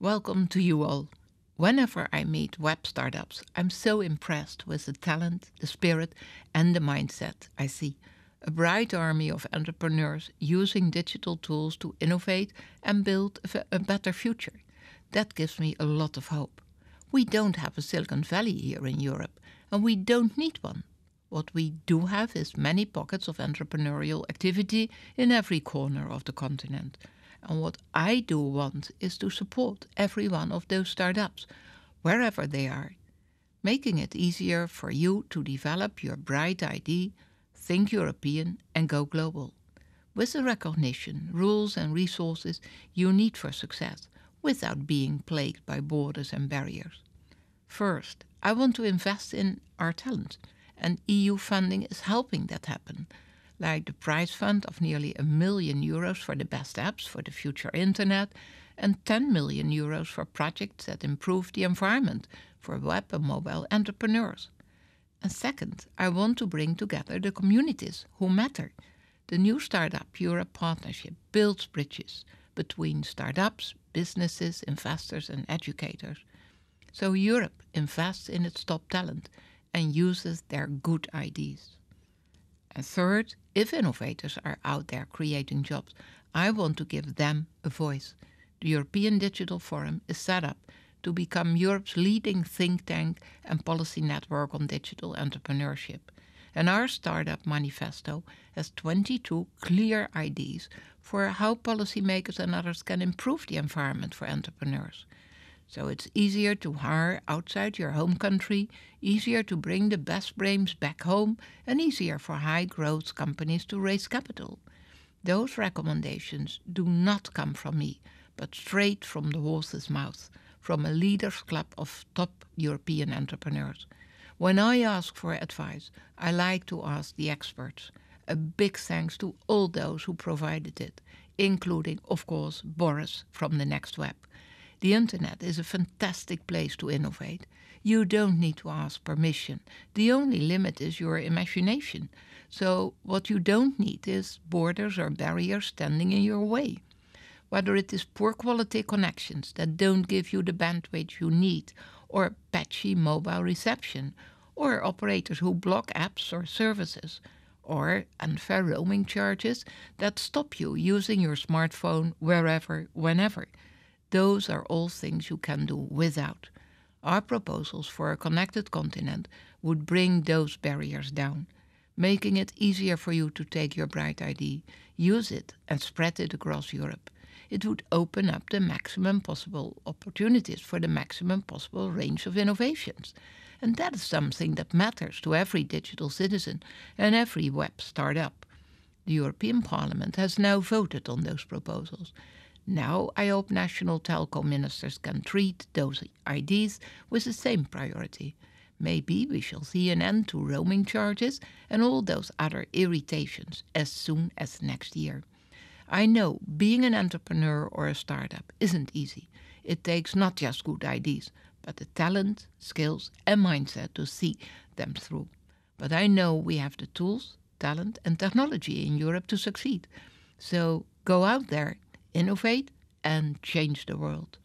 Welcome to you all. Whenever I meet web startups, I'm so impressed with the talent, the spirit, and the mindset I see. A bright army of entrepreneurs using digital tools to innovate and build a better future. That gives me a lot of hope. We don't have a Silicon Valley here in Europe, and we don't need one. What we do have is many pockets of entrepreneurial activity in every corner of the continent. And what I do want is to support every one of those startups, wherever they are, making it easier for you to develop your bright idea, think European, and go global. With the recognition, rules, and resources you need for success, without being plagued by borders and barriers. First, I want to invest in our talent, and EU funding is helping that happen like the prize fund of nearly a million euros for the best apps for the future internet and 10 million euros for projects that improve the environment for web and mobile entrepreneurs. And second, I want to bring together the communities who matter. The new Startup Europe partnership builds bridges between startups, businesses, investors, and educators. So Europe invests in its top talent and uses their good ideas. And third, if innovators are out there creating jobs, I want to give them a voice. The European Digital Forum is set up to become Europe's leading think tank and policy network on digital entrepreneurship. And our Startup Manifesto has 22 clear ideas for how policymakers and others can improve the environment for entrepreneurs. So it's easier to hire outside your home country, easier to bring the best brains back home, and easier for high growth companies to raise capital. Those recommendations do not come from me, but straight from the horse's mouth, from a leaders' club of top European entrepreneurs. When I ask for advice, I like to ask the experts. A big thanks to all those who provided it, including, of course, Boris from the Next Web the internet is a fantastic place to innovate. You don't need to ask permission. The only limit is your imagination. So, what you don't need is borders or barriers standing in your way. Whether it is poor quality connections that don't give you the bandwidth you need, or patchy mobile reception, or operators who block apps or services, or unfair roaming charges that stop you using your smartphone wherever, whenever. Those are all things you can do without. Our proposals for a connected continent would bring those barriers down, making it easier for you to take your bright idea, use it, and spread it across Europe. It would open up the maximum possible opportunities for the maximum possible range of innovations. And that is something that matters to every digital citizen and every web startup. The European Parliament has now voted on those proposals. Now I hope national telecom ministers can treat those IDs with the same priority. Maybe we shall see an end to roaming charges and all those other irritations as soon as next year. I know being an entrepreneur or a startup isn't easy. It takes not just good ideas, but the talent, skills, and mindset to see them through. But I know we have the tools, talent, and technology in Europe to succeed. So go out there innovate and change the world.